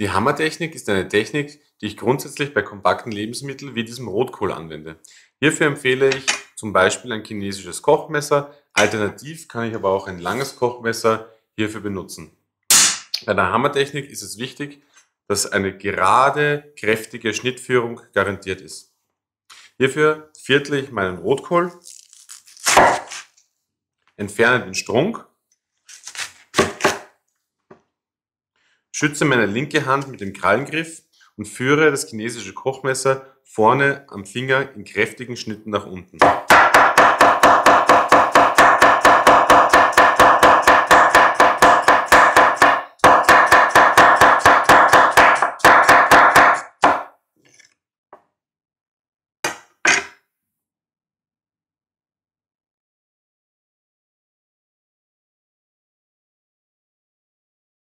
Die Hammertechnik ist eine Technik, die ich grundsätzlich bei kompakten Lebensmitteln wie diesem Rotkohl anwende. Hierfür empfehle ich zum Beispiel ein chinesisches Kochmesser, alternativ kann ich aber auch ein langes Kochmesser hierfür benutzen. Bei der Hammertechnik ist es wichtig, dass eine gerade, kräftige Schnittführung garantiert ist. Hierfür viertle ich meinen Rotkohl, entferne den Strunk Schütze meine linke Hand mit dem Krallengriff und führe das chinesische Kochmesser vorne am Finger in kräftigen Schnitten nach unten.